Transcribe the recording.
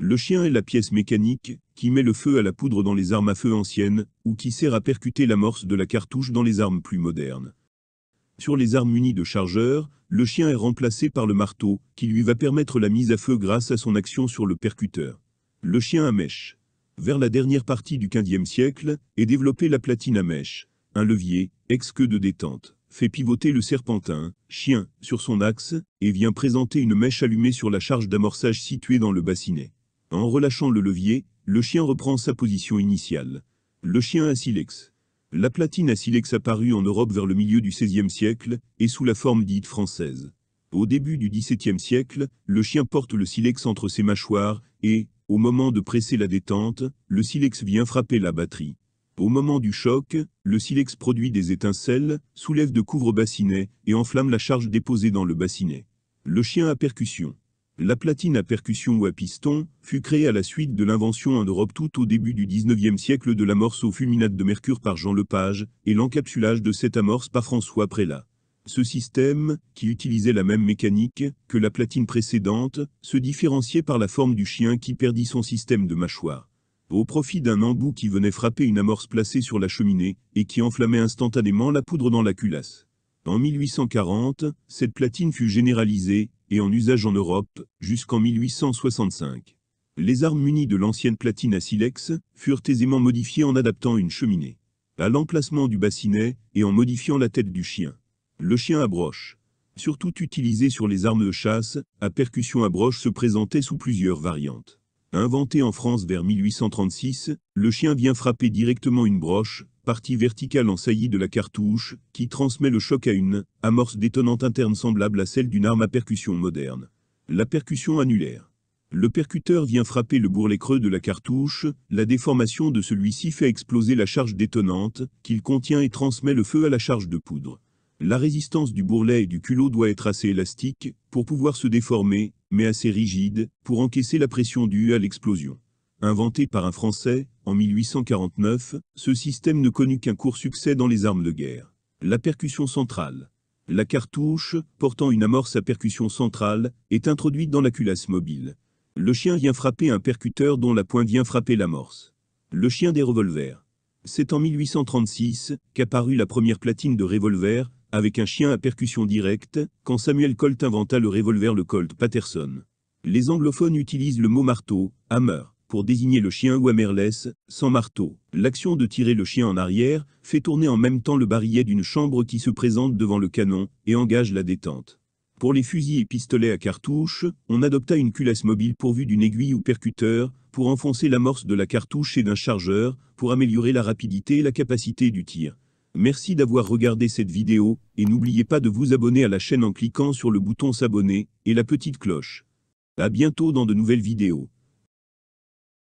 Le chien est la pièce mécanique, qui met le feu à la poudre dans les armes à feu anciennes, ou qui sert à percuter l'amorce de la cartouche dans les armes plus modernes. Sur les armes unies de chargeurs, le chien est remplacé par le marteau, qui lui va permettre la mise à feu grâce à son action sur le percuteur. Le chien à mèche. Vers la dernière partie du XVe siècle, est développée la platine à mèche, un levier, ex-queue de détente, fait pivoter le serpentin, chien, sur son axe, et vient présenter une mèche allumée sur la charge d'amorçage située dans le bassinet. En relâchant le levier, le chien reprend sa position initiale. Le chien à silex. La platine à silex apparut en Europe vers le milieu du XVIe siècle et sous la forme dite française. Au début du XVIIe siècle, le chien porte le silex entre ses mâchoires et, au moment de presser la détente, le silex vient frapper la batterie. Au moment du choc, le silex produit des étincelles, soulève de couvre-bassinet et enflamme la charge déposée dans le bassinet. Le chien à percussion. La platine à percussion ou à piston fut créée à la suite de l'invention en Europe tout au début du 19e siècle de l'amorce aux fuminates de mercure par Jean Lepage et l'encapsulage de cette amorce par François Prélat. Ce système, qui utilisait la même mécanique que la platine précédente, se différenciait par la forme du chien qui perdit son système de mâchoire. Au profit d'un embout qui venait frapper une amorce placée sur la cheminée et qui enflammait instantanément la poudre dans la culasse. En 1840, cette platine fut généralisée et en usage en Europe, jusqu'en 1865. Les armes munies de l'ancienne platine à silex furent aisément modifiées en adaptant une cheminée, à l'emplacement du bassinet et en modifiant la tête du chien. Le chien à broche, surtout utilisé sur les armes de chasse, à percussion à broche se présentait sous plusieurs variantes. Inventé en France vers 1836, le chien vient frapper directement une broche, partie verticale en saillie de la cartouche, qui transmet le choc à une amorce détonante interne semblable à celle d'une arme à percussion moderne. La percussion annulaire. Le percuteur vient frapper le bourrelet creux de la cartouche, la déformation de celui-ci fait exploser la charge détonante, qu'il contient et transmet le feu à la charge de poudre. La résistance du bourrelet et du culot doit être assez élastique, pour pouvoir se déformer, mais assez rigide, pour encaisser la pression due à l'explosion. Inventé par un Français, en 1849, ce système ne connut qu'un court succès dans les armes de guerre. La percussion centrale. La cartouche, portant une amorce à percussion centrale, est introduite dans la culasse mobile. Le chien vient frapper un percuteur dont la pointe vient frapper l'amorce. Le chien des revolvers. C'est en 1836 qu'apparut la première platine de revolver, avec un chien à percussion directe, quand Samuel Colt inventa le revolver le Colt Patterson. Les anglophones utilisent le mot marteau, hammer pour désigner le chien ou Wamerless, sans marteau. L'action de tirer le chien en arrière fait tourner en même temps le barillet d'une chambre qui se présente devant le canon et engage la détente. Pour les fusils et pistolets à cartouche, on adopta une culasse mobile pourvue d'une aiguille ou percuteur, pour enfoncer l'amorce de la cartouche et d'un chargeur, pour améliorer la rapidité et la capacité du tir. Merci d'avoir regardé cette vidéo, et n'oubliez pas de vous abonner à la chaîne en cliquant sur le bouton s'abonner, et la petite cloche. À bientôt dans de nouvelles vidéos.